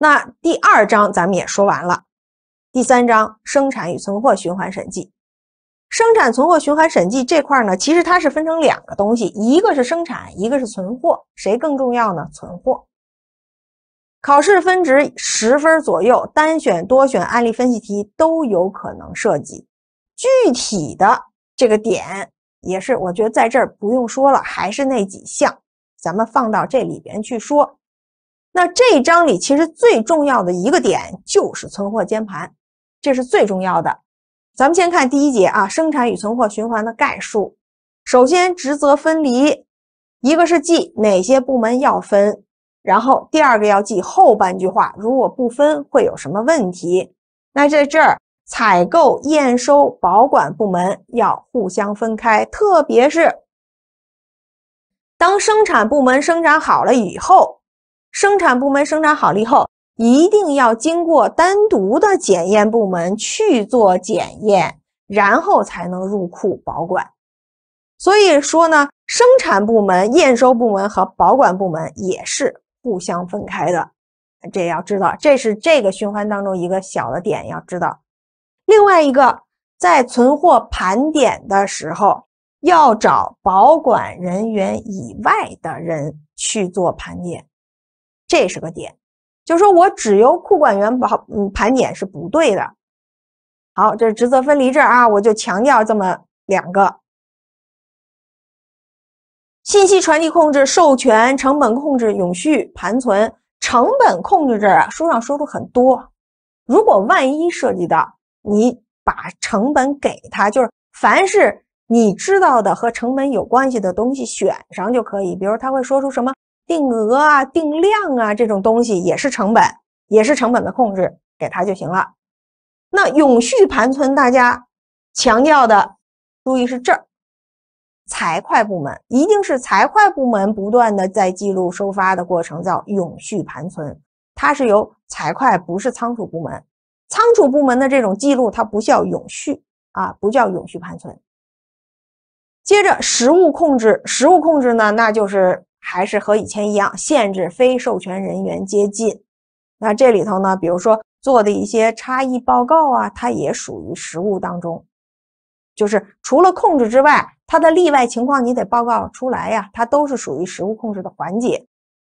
那第二章咱们也说完了，第三章生产与存货循环审计，生产存货循环审计这块儿呢，其实它是分成两个东西，一个是生产，一个是存货，谁更重要呢？存货。考试分值十分左右，单选、多选、案例分析题都有可能涉及。具体的这个点也是，我觉得在这儿不用说了，还是那几项，咱们放到这里边去说。那这一章里其实最重要的一个点就是存货监盘，这是最重要的。咱们先看第一节啊，生产与存货循环的概述。首先，职责分离，一个是记哪些部门要分，然后第二个要记后半句话，如果不分会有什么问题。那在这儿，采购、验收、保管部门要互相分开，特别是当生产部门生产好了以后。生产部门生产好了以后，一定要经过单独的检验部门去做检验，然后才能入库保管。所以说呢，生产部门、验收部门和保管部门也是互相分开的，这要知道，这是这个循环当中一个小的点，要知道。另外一个，在存货盘点的时候，要找保管人员以外的人去做盘点。这是个点，就是说我只由库管员把，嗯盘点是不对的。好，这是职责分离这儿啊，我就强调这么两个。信息传递控制、授权、成本控制、永续盘存、成本控制这儿啊，书上说的很多。如果万一涉及到你把成本给他，就是凡是你知道的和成本有关系的东西选上就可以。比如他会说出什么？定额啊，定量啊，这种东西也是成本，也是成本的控制，给他就行了。那永续盘存，大家强调的，注意是这儿，财会部门一定是财会部门不断的在记录收发的过程，叫永续盘存。它是由财会，不是仓储部门，仓储部门的这种记录，它不叫永续啊，不叫永续盘存。接着实物控制，实物控制呢，那就是。还是和以前一样，限制非授权人员接近。那这里头呢，比如说做的一些差异报告啊，它也属于实务当中。就是除了控制之外，它的例外情况你得报告出来呀，它都是属于实物控制的环节。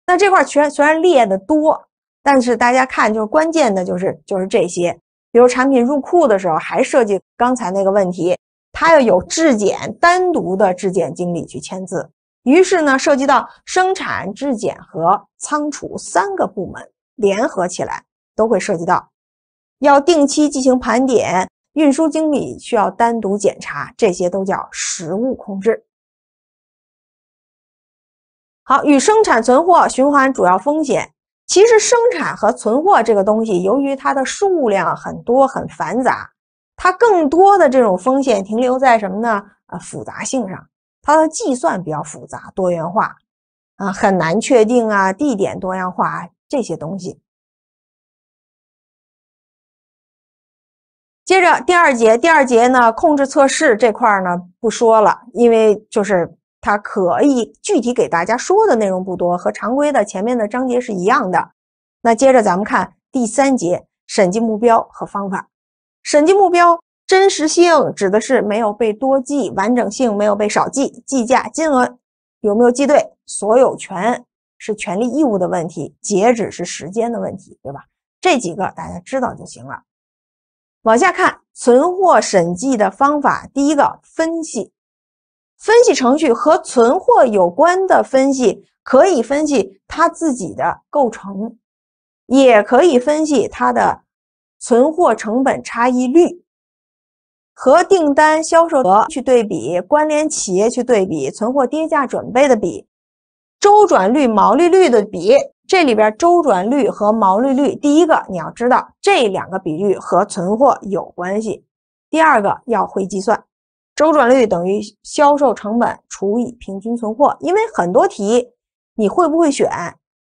那这块全虽然列的多，但是大家看，就是关键的就是就是这些。比如产品入库的时候，还涉及刚才那个问题，它要有质检单独的质检经理去签字。于是呢，涉及到生产、质检和仓储三个部门联合起来，都会涉及到，要定期进行盘点，运输经理需要单独检查，这些都叫实物控制。好，与生产存货循环主要风险，其实生产和存货这个东西，由于它的数量很多很繁杂，它更多的这种风险停留在什么呢？啊，复杂性上。它的计算比较复杂、多元化，啊，很难确定啊，地点多样化这些东西。接着第二节，第二节呢，控制测试这块呢不说了，因为就是它可以具体给大家说的内容不多，和常规的前面的章节是一样的。那接着咱们看第三节，审计目标和方法，审计目标。真实性指的是没有被多记，完整性没有被少记，计价金额有没有记对，所有权是权利义务的问题，截止是时间的问题，对吧？这几个大家知道就行了。往下看存货审计的方法，第一个分析，分析程序和存货有关的分析，可以分析它自己的构成，也可以分析它的存货成本差异率。和订单销售额去对比，关联企业去对比，存货跌价准备的比，周转率、毛利率的比。这里边周转率和毛利率，第一个你要知道这两个比率和存货有关系；第二个要会计算。周转率等于销售成本除以平均存货，因为很多题你会不会选，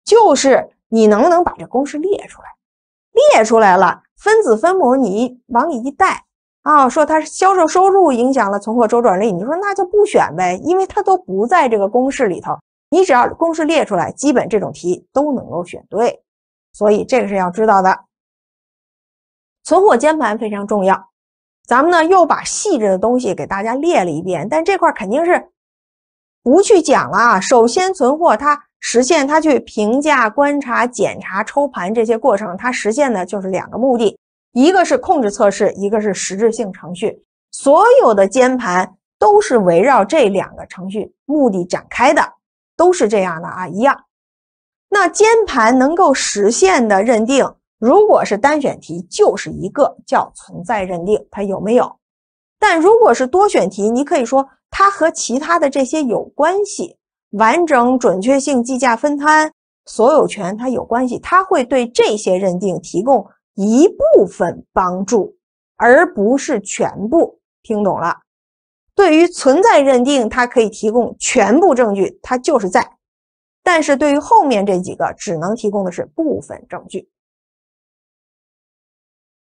就是你能不能把这公式列出来？列出来了，分子分母你往里一带。啊，说它销售收入影响了存货周转率，你说那就不选呗，因为它都不在这个公式里头。你只要公式列出来，基本这种题都能够选对，所以这个是要知道的。存货监盘非常重要，咱们呢又把细致的东西给大家列了一遍，但这块肯定是不去讲了。啊。首先，存货它实现它去评价、观察、检查、抽盘这些过程，它实现的就是两个目的。一个是控制测试，一个是实质性程序，所有的监盘都是围绕这两个程序目的展开的，都是这样的啊，一样。那监盘能够实现的认定，如果是单选题，就是一个叫存在认定，它有没有？但如果是多选题，你可以说它和其他的这些有关系，完整、准确性、计价分摊、所有权，它有关系，它会对这些认定提供。一部分帮助，而不是全部。听懂了？对于存在认定，它可以提供全部证据，它就是在；但是对于后面这几个，只能提供的是部分证据。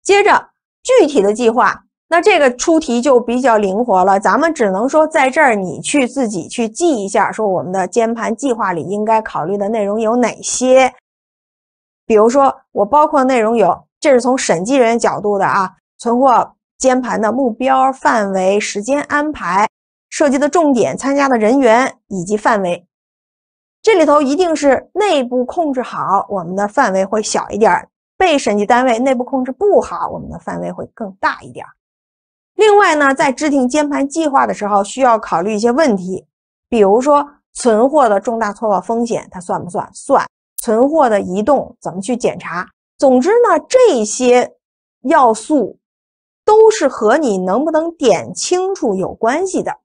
接着具体的计划，那这个出题就比较灵活了。咱们只能说，在这儿你去自己去记一下，说我们的监盘计划里应该考虑的内容有哪些。比如说，我包括内容有。这是从审计人员角度的啊，存货监盘的目标范围、时间安排、涉及的重点、参加的人员以及范围。这里头一定是内部控制好，我们的范围会小一点；被审计单位内部控制不好，我们的范围会更大一点。另外呢，在制定监盘计划的时候，需要考虑一些问题，比如说存货的重大错报风险它算不算？算。存货的移动怎么去检查？总之呢，这些要素都是和你能不能点清楚有关系的。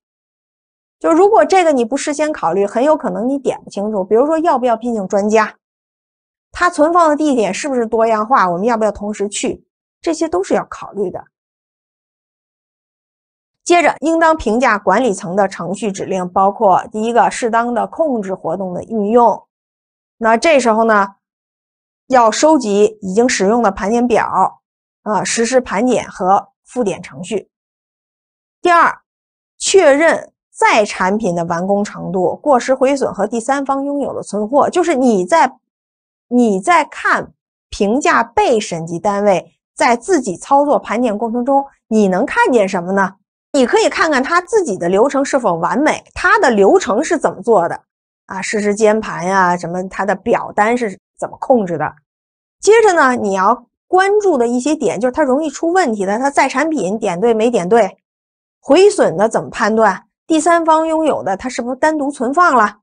就如果这个你不事先考虑，很有可能你点不清楚。比如说，要不要聘请专家？它存放的地点是不是多样化？我们要不要同时去？这些都是要考虑的。接着，应当评价管理层的程序指令，包括第一个适当的控制活动的运用。那这时候呢？要收集已经使用的盘点表，啊，实施盘点和复点程序。第二，确认在产品的完工程度、过时毁损和第三方拥有的存货。就是你在你在看评价被审计单位在自己操作盘点过程中，你能看见什么呢？你可以看看他自己的流程是否完美，他的流程是怎么做的啊？实时监盘呀，什么他的表单是？怎么控制的？接着呢，你要关注的一些点就是它容易出问题的，它在产品点对没点对，毁损的怎么判断？第三方拥有的它是不是单独存放了？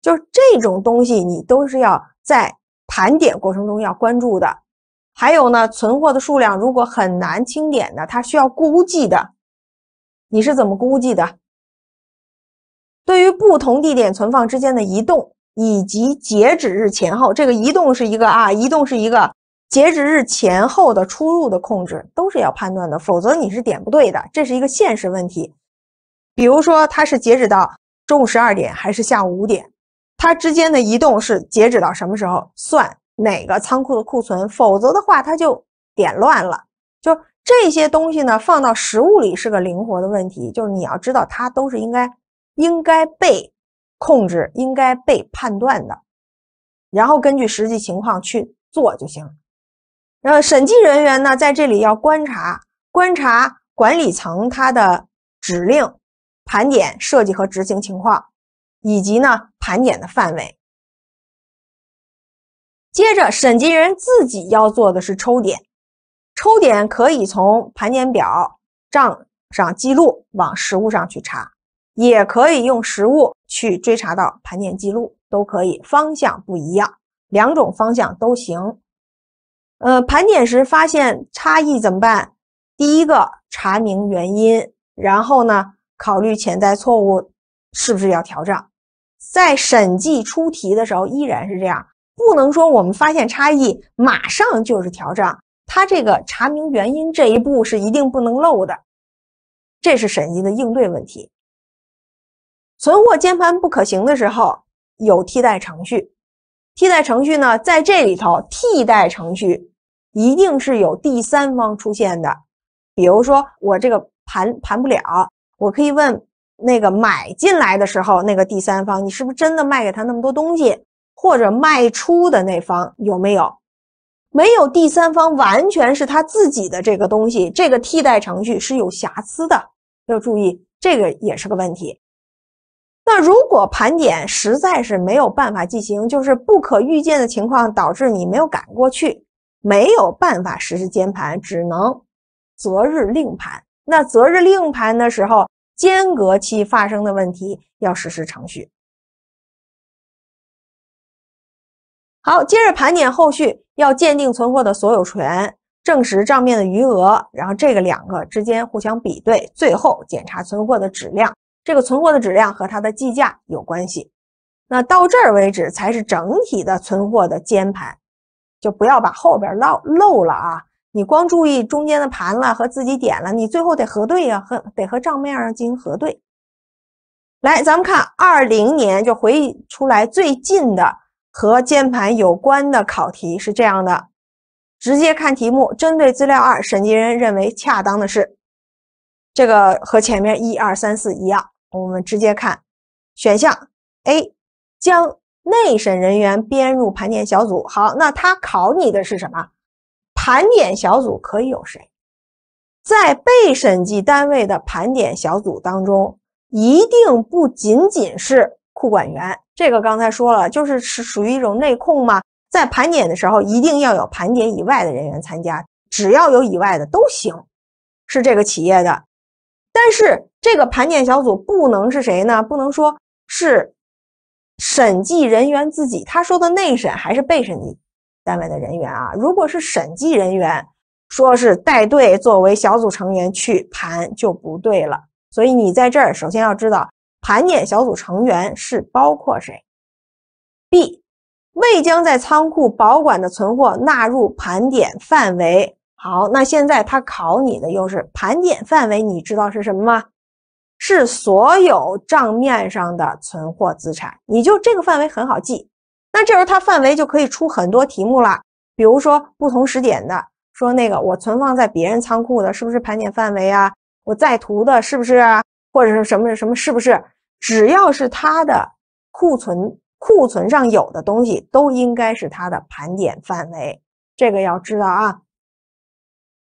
就是这种东西，你都是要在盘点过程中要关注的。还有呢，存货的数量如果很难清点的，它需要估计的，你是怎么估计的？对于不同地点存放之间的移动。以及截止日前后，这个移动是一个啊，移动是一个截止日前后的出入的控制都是要判断的，否则你是点不对的，这是一个现实问题。比如说，它是截止到中午十二点还是下午五点，它之间的移动是截止到什么时候算哪个仓库的库存，否则的话它就点乱了。就这些东西呢，放到实物里是个灵活的问题，就是你要知道它都是应该应该被。控制应该被判断的，然后根据实际情况去做就行。然后审计人员呢，在这里要观察观察管理层他的指令盘点设计和执行情况，以及呢盘点的范围。接着审计人自己要做的是抽点，抽点可以从盘点表账上记录往实物上去查。也可以用实物去追查到盘点记录，都可以，方向不一样，两种方向都行。呃，盘点时发现差异怎么办？第一个查明原因，然后呢，考虑潜在错误是不是要调账。在审计出题的时候依然是这样，不能说我们发现差异马上就是调账，它这个查明原因这一步是一定不能漏的，这是审计的应对问题。存货监盘不可行的时候，有替代程序。替代程序呢，在这里头，替代程序一定是有第三方出现的。比如说，我这个盘盘不了，我可以问那个买进来的时候那个第三方，你是不是真的卖给他那么多东西？或者卖出的那方有没有？没有第三方，完全是他自己的这个东西。这个替代程序是有瑕疵的，要注意，这个也是个问题。那如果盘点实在是没有办法进行，就是不可预见的情况导致你没有赶过去，没有办法实施监盘，只能择日另盘。那择日另盘的时候，间隔期发生的问题要实施程序。好，接着盘点后续要鉴定存货的所有权，证实账面的余额，然后这个两个之间互相比对，最后检查存货的质量。这个存货的质量和它的计价有关系，那到这儿为止才是整体的存货的监盘，就不要把后边漏漏了啊！你光注意中间的盘了和自己点了，你最后得核对呀，和得和账面上进行核对。来，咱们看二零年就回忆出来最近的和监盘有关的考题是这样的，直接看题目，针对资料二，审计人认为恰当的是，这个和前面一二三四一样。我们直接看选项 A，将内审人员编入盘点小组。好，那他考你的是什么？盘点小组可以有谁？在被审计单位的盘点小组当中，一定不仅仅是库管员。这个刚才说了，就是是属于一种内控嘛。在盘点的时候，一定要有盘点以外的人员参加，只要有以外的都行，是这个企业的。但是。这个盘点小组不能是谁呢？不能说是审计人员自己。他说的内审还是被审计单位的人员啊？如果是审计人员，说是带队作为小组成员去盘就不对了。所以你在这儿首先要知道盘点小组成员是包括谁。B 未将在仓库保管的存货纳入盘点范围。好，那现在他考你的又是盘点范围，你知道是什么吗？是所有账面上的存货资产，你就这个范围很好记。那这时候它范围就可以出很多题目了，比如说不同时点的，说那个我存放在别人仓库的，是不是盘点范围啊？我在途的，是不是？啊？或者是什么什么是不是？只要是它的库存库存上有的东西，都应该是它的盘点范围。这个要知道啊，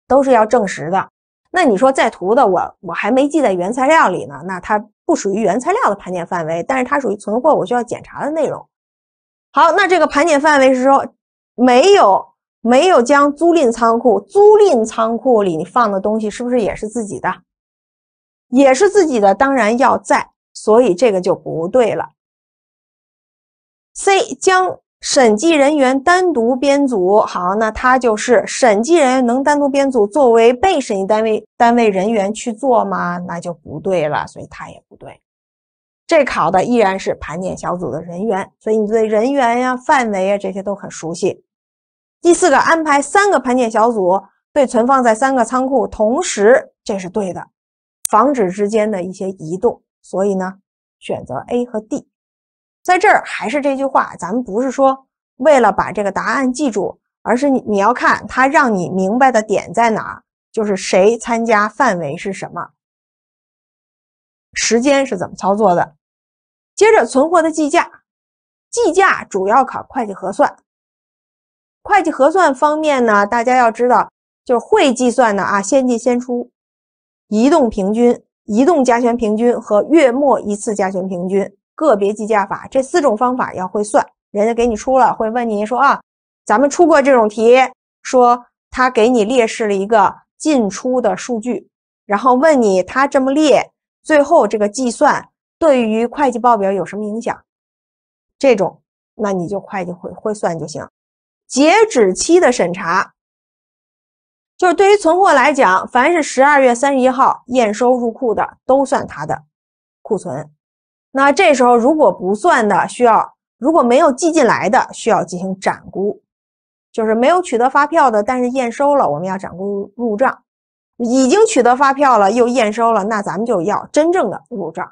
都是要证实的。那你说在途的我我还没记在原材料里呢，那它不属于原材料的盘点范围，但是它属于存货，我需要检查的内容。好，那这个盘点范围是说没有没有将租赁仓库租赁仓库里放的东西是不是也是自己的，也是自己的，当然要在，所以这个就不对了。C 将。审计人员单独编组，好，那他就是审计人员能单独编组，作为被审计单位单位人员去做吗？那就不对了，所以它也不对。这考的依然是盘点小组的人员，所以你对人员呀、范围啊这些都很熟悉。第四个，安排三个盘点小组对存放在三个仓库，同时这是对的，防止之间的一些移动。所以呢，选择 A 和 D。在这儿还是这句话，咱们不是说为了把这个答案记住，而是你你要看它让你明白的点在哪儿，就是谁参加，范围是什么，时间是怎么操作的。接着存货的计价，计价主要考会计核算，会计核算方面呢，大家要知道就是会计算的啊，先进先出，移动平均，移动加权平均和月末一次加权平均。个别计价法这四种方法要会算，人家给你出了会问你说啊，咱们出过这种题，说他给你列示了一个进出的数据，然后问你他这么列，最后这个计算对于会计报表有什么影响？这种那你就会计会会算就行。截止期的审查，就是对于存货来讲，凡是十二月三十一号验收入库的都算它的库存。那这时候如果不算的需要，如果没有记进来的需要进行展估，就是没有取得发票的，但是验收了，我们要展估入账；已经取得发票了又验收了，那咱们就要真正的入账。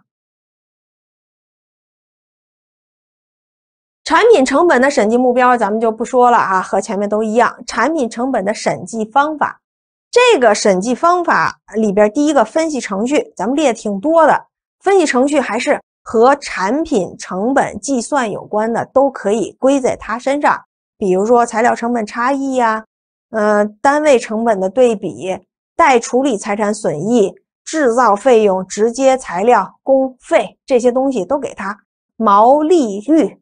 产品成本的审计目标咱们就不说了啊，和前面都一样。产品成本的审计方法，这个审计方法里边第一个分析程序，咱们列挺多的，分析程序还是。和产品成本计算有关的都可以归在它身上，比如说材料成本差异呀，呃，单位成本的对比，待处理财产损益，制造费用，直接材料，工费这些东西都给它。毛利率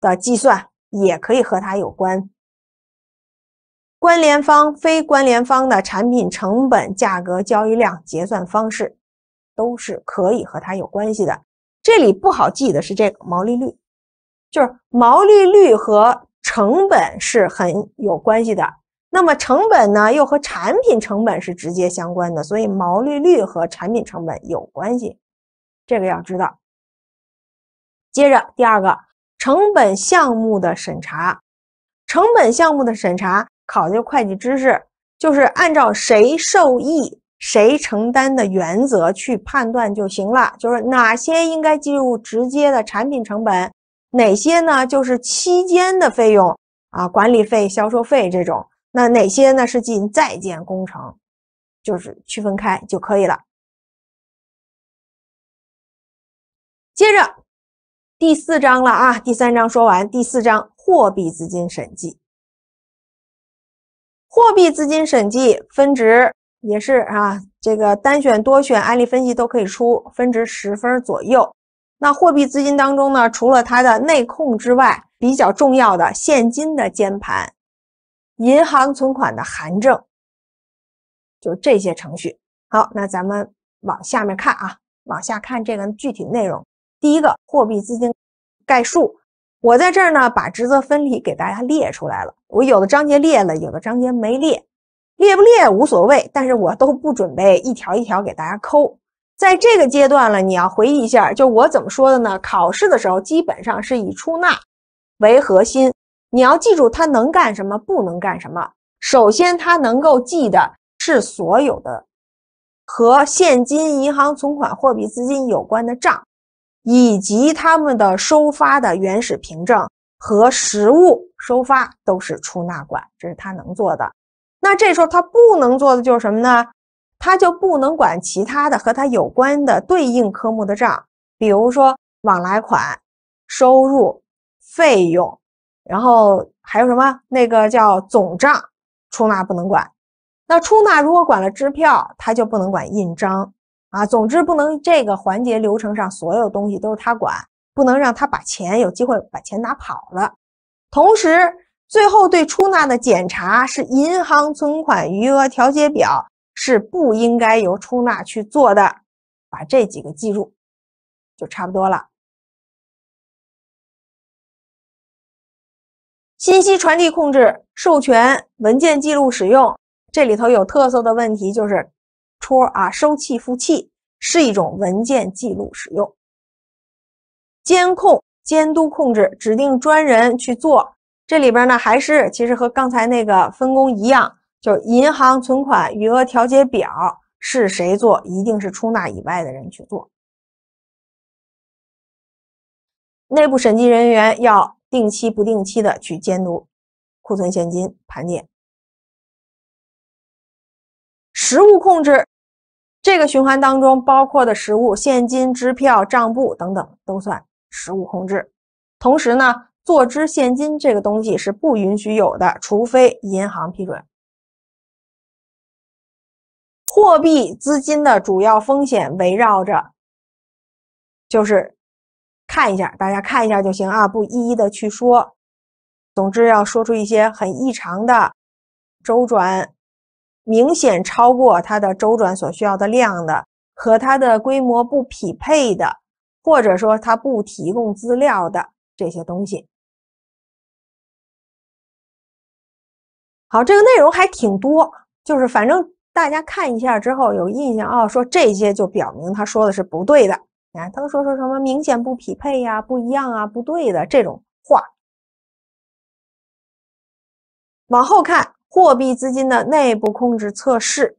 的计算也可以和它有关。关联方、非关联方的产品成本、价格、交易量、结算方式都是可以和它有关系的。这里不好记的是这个毛利率，就是毛利率和成本是很有关系的。那么成本呢，又和产品成本是直接相关的，所以毛利率和产品成本有关系，这个要知道。接着第二个，成本项目的审查，成本项目的审查考就会计知识，就是按照谁受益。谁承担的原则去判断就行了，就是哪些应该计入直接的产品成本，哪些呢就是期间的费用啊，管理费、销售费这种。那哪些呢是进在建工程，就是区分开就可以了。接着第四章了啊，第三章说完，第四章货币资金审计。货币资金审计分值。也是啊，这个单选、多选、案例分析都可以出，分值十分左右。那货币资金当中呢，除了它的内控之外，比较重要的现金的监盘、银行存款的函证，就这些程序。好，那咱们往下面看啊，往下看这个具体内容。第一个，货币资金概述，我在这儿呢把职责分离给大家列出来了。我有的章节列了，有的章节没列。列不列无所谓，但是我都不准备一条一条给大家抠。在这个阶段了，你要回忆一下，就我怎么说的呢？考试的时候基本上是以出纳为核心，你要记住他能干什么，不能干什么。首先，他能够记的是所有的和现金、银行存款、货币资金有关的账，以及他们的收发的原始凭证和实物收发都是出纳管，这是他能做的。那这时候他不能做的就是什么呢？他就不能管其他的和他有关的对应科目的账，比如说往来款、收入、费用，然后还有什么那个叫总账，出纳不能管。那出纳如果管了支票，他就不能管印章啊。总之不能这个环节流程上所有东西都是他管，不能让他把钱有机会把钱拿跑了。同时。最后对出纳的检查是银行存款余额调节表是不应该由出纳去做的，把这几个记住就差不多了。信息传递控制、授权、文件记录使用，这里头有特色的问题就是戳啊收气付气是一种文件记录使用，监控监督控制指定专人去做。这里边呢，还是其实和刚才那个分工一样，就是银行存款余额调节表是谁做，一定是出纳以外的人去做。内部审计人员要定期不定期的去监督库存现金盘点。实物控制这个循环当中包括的实物、现金、支票、账簿等等都算实物控制。同时呢。坐支现金这个东西是不允许有的，除非银行批准。货币资金的主要风险围绕着，就是看一下，大家看一下就行啊，不一一的去说。总之要说出一些很异常的周转，明显超过它的周转所需要的量的，和它的规模不匹配的，或者说它不提供资料的这些东西。好，这个内容还挺多，就是反正大家看一下之后有印象啊，说这些就表明他说的是不对的。你看他说说什么明显不匹配呀、不一样啊、不对的这种话。往后看，货币资金的内部控制测试，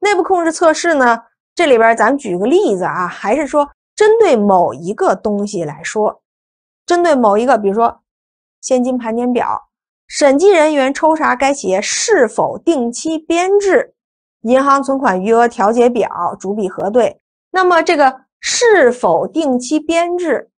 内部控制测试呢，这里边咱们举个例子啊，还是说针对某一个东西来说，针对某一个，比如说现金盘点表。审计人员抽查该企业是否定期编制银行存款余额调节表，逐笔核对。那么，这个是否定期编制，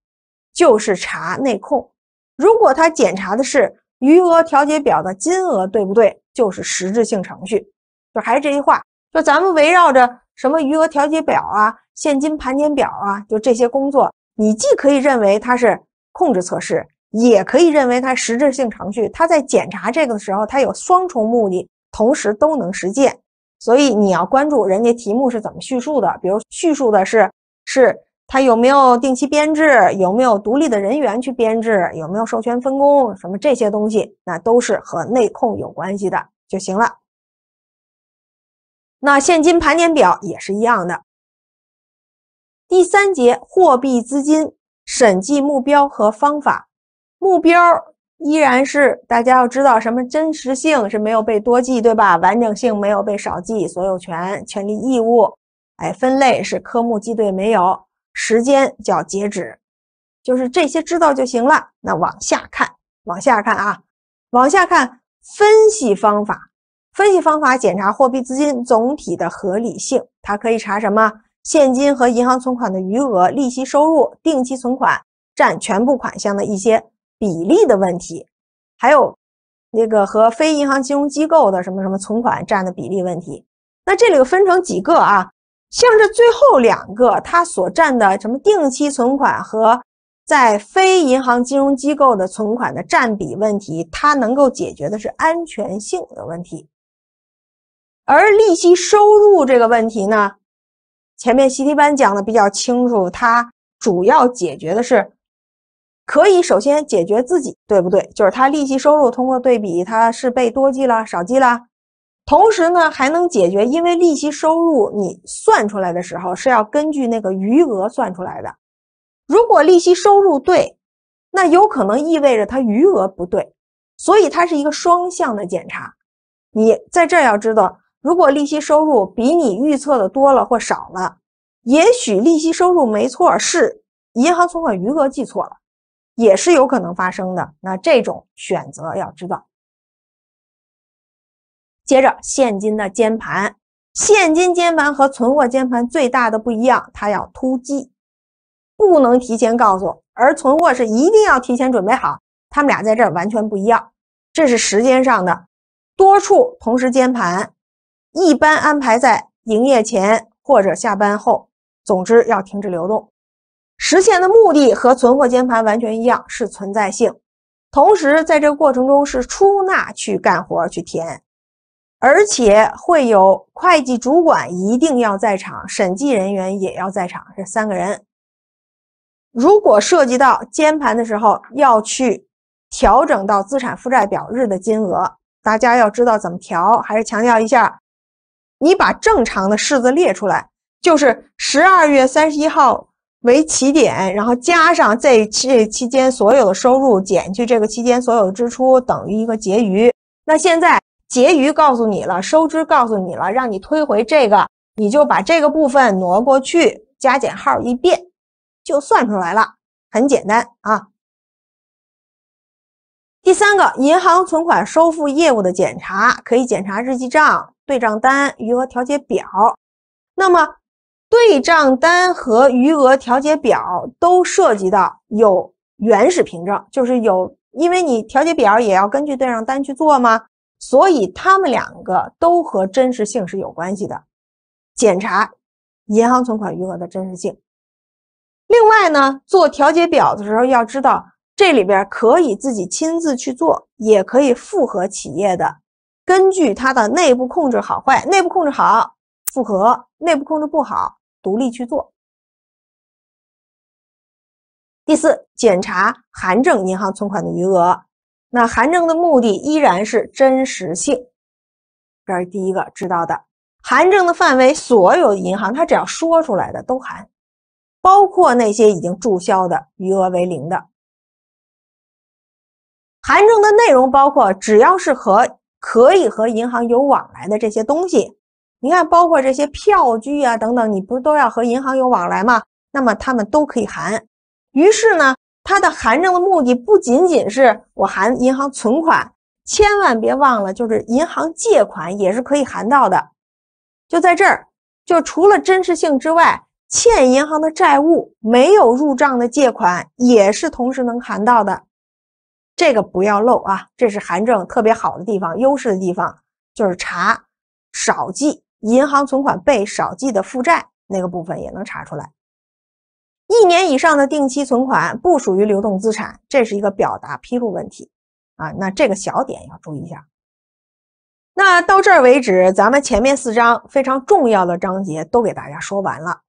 就是查内控。如果他检查的是余额调节表的金额对不对，就是实质性程序。就还是这句话，就咱们围绕着什么余额调节表啊、现金盘点表啊，就这些工作，你既可以认为它是控制测试。也可以认为它实质性程序，它在检查这个的时候，它有双重目的，同时都能实践。所以你要关注人家题目是怎么叙述的，比如叙述的是是它有没有定期编制，有没有独立的人员去编制，有没有授权分工，什么这些东西，那都是和内控有关系的就行了。那现金盘点表也是一样的。第三节货币资金审计目标和方法。目标依然是大家要知道什么真实性是没有被多记，对吧？完整性没有被少记，所有权、权利、义务，哎，分类是科目记对没有？时间叫截止，就是这些知道就行了。那往下看，往下看啊，往下看分析方法，分析方法检查货币资金总体的合理性，它可以查什么？现金和银行存款的余额、利息收入、定期存款占全部款项的一些。比例的问题，还有那个和非银行金融机构的什么什么存款占的比例问题，那这里又分成几个啊？像这最后两个，它所占的什么定期存款和在非银行金融机构的存款的占比问题，它能够解决的是安全性的问题。而利息收入这个问题呢，前面习题班讲的比较清楚，它主要解决的是。可以首先解决自己对不对？就是他利息收入通过对比，他是被多记了少记了。同时呢，还能解决因为利息收入你算出来的时候是要根据那个余额算出来的。如果利息收入对，那有可能意味着他余额不对，所以它是一个双向的检查。你在这要知道，如果利息收入比你预测的多了或少了，也许利息收入没错，是银行存款余额记错了。也是有可能发生的。那这种选择要知道。接着，现金的监盘，现金监盘和存货监盘最大的不一样，它要突击，不能提前告诉，而存货是一定要提前准备好。他们俩在这儿完全不一样，这是时间上的。多处同时监盘，一般安排在营业前或者下班后，总之要停止流动。实现的目的和存货监盘完全一样，是存在性。同时，在这个过程中是出纳去干活去填，而且会有会计主管一定要在场，审计人员也要在场，这三个人。如果涉及到监盘的时候，要去调整到资产负债表日的金额，大家要知道怎么调，还是强调一下，你把正常的式子列出来，就是十二月三十一号。为起点，然后加上这这期间所有的收入，减去这个期间所有的支出，等于一个结余。那现在结余告诉你了，收支告诉你了，让你推回这个，你就把这个部分挪过去，加减号一变，就算出来了，很简单啊。第三个，银行存款收付业务的检查，可以检查日记账、对账单、余额调节表，那么。对账单和余额调节表都涉及到有原始凭证，就是有，因为你调节表也要根据对账单去做嘛，所以他们两个都和真实性是有关系的。检查银行存款余额的真实性。另外呢，做调节表的时候，要知道这里边可以自己亲自去做，也可以复核企业的，根据它的内部控制好坏，内部控制好复核，内部控制不好。独立去做。第四，检查函证银行存款的余额。那函证的目的依然是真实性，这是第一个知道的。函证的范围，所有银行，他只要说出来的都函，包括那些已经注销的、余额为零的。函证的内容包括只要是和可以和银行有往来的这些东西。你看，包括这些票据啊等等，你不是都要和银行有往来吗？那么他们都可以含。于是呢，它的函证的目的不仅仅是我含银行存款，千万别忘了，就是银行借款也是可以含到的。就在这儿，就除了真实性之外，欠银行的债务、没有入账的借款也是同时能含到的。这个不要漏啊，这是函证特别好的地方、优势的地方，就是查少记。银行存款被少记的负债那个部分也能查出来，一年以上的定期存款不属于流动资产，这是一个表达披露问题啊，那这个小点要注意一下。那到这儿为止，咱们前面四章非常重要的章节都给大家说完了，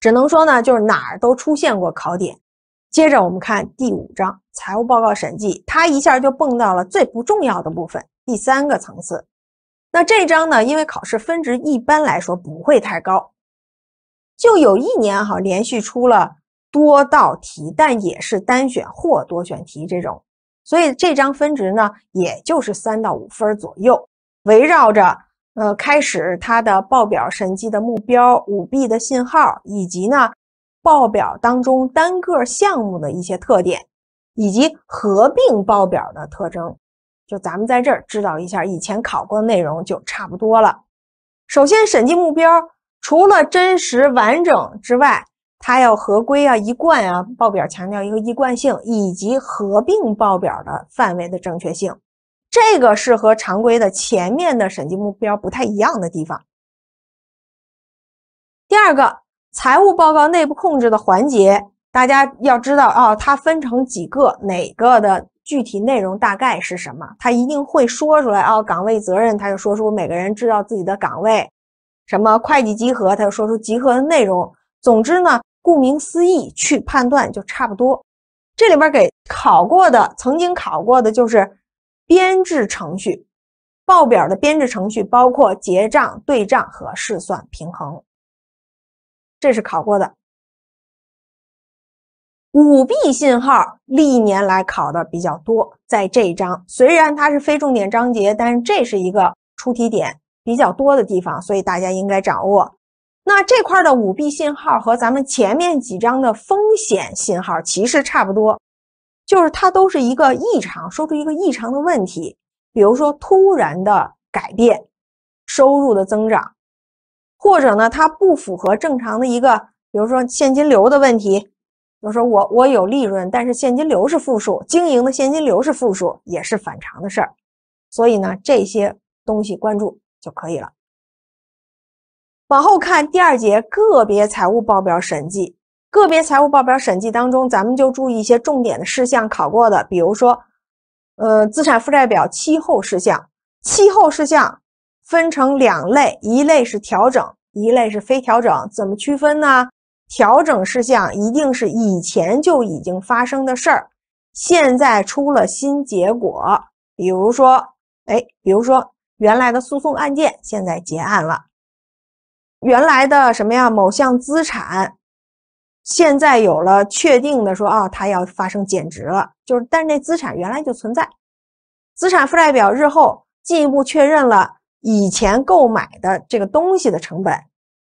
只能说呢就是哪儿都出现过考点。接着我们看第五章财务报告审计，它一下就蹦到了最不重要的部分，第三个层次。那这张呢，因为考试分值一般来说不会太高，就有一年哈连续出了多道题，但也是单选或多选题这种，所以这张分值呢，也就是三到五分左右，围绕着呃开始它的报表审计的目标、舞弊的信号，以及呢报表当中单个项目的一些特点，以及合并报表的特征。就咱们在这儿知道一下以前考过的内容就差不多了。首先，审计目标除了真实完整之外，它要合规啊、一贯啊，报表强调一个一贯性以及合并报表的范围的正确性，这个是和常规的前面的审计目标不太一样的地方。第二个，财务报告内部控制的环节，大家要知道啊，它分成几个，哪个的？具体内容大概是什么？他一定会说出来啊。岗位责任，他就说出每个人知道自己的岗位，什么会计集合，他就说出集合的内容。总之呢，顾名思义去判断就差不多。这里边给考过的，曾经考过的就是编制程序，报表的编制程序包括结账、对账和试算平衡，这是考过的。舞弊信号历年来考的比较多，在这一章虽然它是非重点章节，但是这是一个出题点比较多的地方，所以大家应该掌握。那这块的舞弊信号和咱们前面几章的风险信号其实差不多，就是它都是一个异常，说出一个异常的问题，比如说突然的改变、收入的增长，或者呢它不符合正常的一个，比如说现金流的问题。就说我我有利润，但是现金流是负数，经营的现金流是负数，也是反常的事儿。所以呢，这些东西关注就可以了。往后看第二节个别财务报表审计，个别财务报表审计当中，咱们就注意一些重点的事项考过的，比如说，呃，资产负债表期后事项，期后事项分成两类，一类是调整，一类是非调整，怎么区分呢？调整事项一定是以前就已经发生的事儿，现在出了新结果。比如说，哎，比如说原来的诉讼案件现在结案了，原来的什么呀？某项资产现在有了确定的说啊，它要发生减值了。就是，但是那资产原来就存在，资产负债表日后进一步确认了以前购买的这个东西的成本，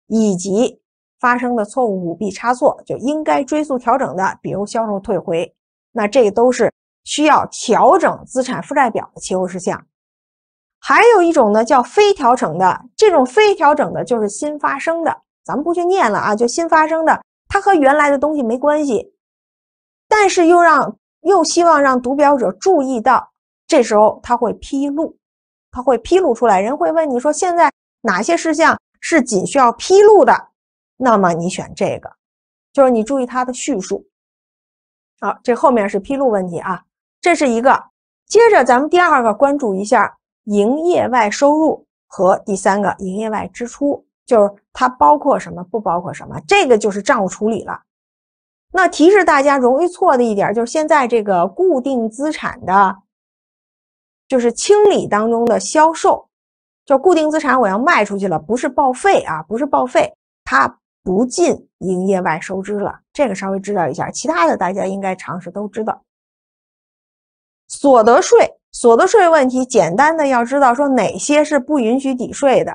以及。发生的错误、舞弊、差错就应该追溯调整的，比如销售退回，那这都是需要调整资产负债表的期后事项。还有一种呢，叫非调整的。这种非调整的，就是新发生的，咱们不去念了啊，就新发生的，它和原来的东西没关系，但是又让又希望让读表者注意到，这时候他会披露，他会披露出来。人会问你说，现在哪些事项是仅需要披露的？那么你选这个，就是你注意它的叙述。好，这后面是披露问题啊，这是一个。接着咱们第二个关注一下营业外收入和第三个营业外支出，就是它包括什么，不包括什么，这个就是账务处理了。那提示大家容易错的一点就是现在这个固定资产的，就是清理当中的销售，就固定资产我要卖出去了，不是报废啊，不是报废，它。不进营业外收支了，这个稍微知道一下。其他的大家应该常识都知道。所得税，所得税问题简单的要知道，说哪些是不允许抵税的，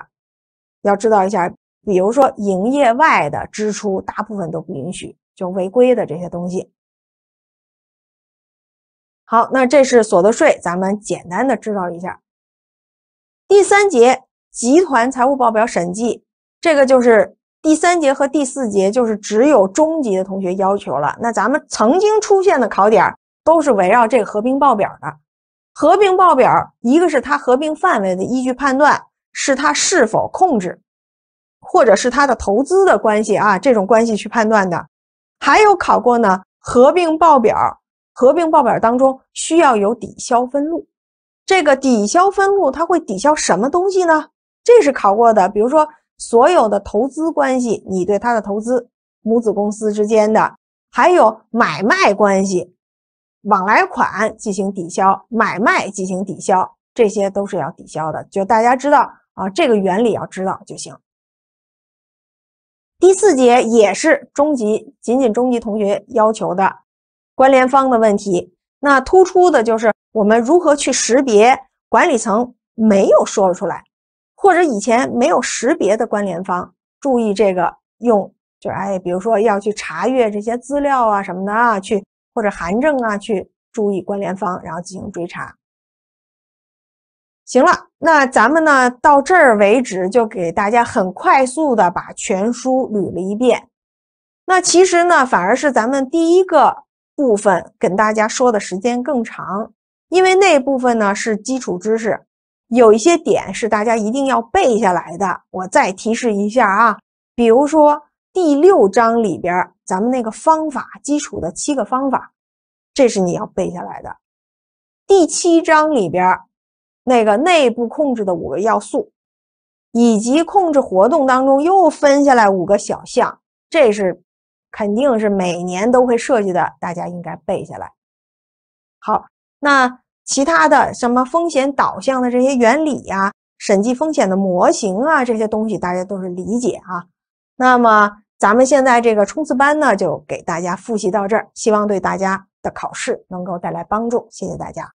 要知道一下。比如说营业外的支出，大部分都不允许，就违规的这些东西。好，那这是所得税，咱们简单的知道一下。第三节，集团财务报表审计，这个就是。第三节和第四节就是只有中级的同学要求了。那咱们曾经出现的考点都是围绕这个合并报表的。合并报表，一个是它合并范围的依据判断，是它是否控制，或者是它的投资的关系啊，这种关系去判断的。还有考过呢，合并报表，合并报表当中需要有抵消分录。这个抵消分录，它会抵消什么东西呢？这是考过的，比如说。所有的投资关系，你对他的投资，母子公司之间的，还有买卖关系，往来款进行抵消，买卖进行抵消，这些都是要抵消的。就大家知道啊，这个原理要知道就行。第四节也是中级，仅仅中级同学要求的关联方的问题，那突出的就是我们如何去识别管理层没有说出来。或者以前没有识别的关联方，注意这个用，就是哎，比如说要去查阅这些资料啊什么的啊，去或者函证啊，去注意关联方，然后进行追查。行了，那咱们呢到这儿为止，就给大家很快速的把全书捋了一遍。那其实呢，反而是咱们第一个部分跟大家说的时间更长，因为那部分呢是基础知识。有一些点是大家一定要背下来的，我再提示一下啊。比如说第六章里边，咱们那个方法基础的七个方法，这是你要背下来的。第七章里边，那个内部控制的五个要素，以及控制活动当中又分下来五个小项，这是肯定是每年都会涉及的，大家应该背下来。好，那。其他的什么风险导向的这些原理呀，审计风险的模型啊，这些东西大家都是理解啊。那么咱们现在这个冲刺班呢，就给大家复习到这儿，希望对大家的考试能够带来帮助。谢谢大家。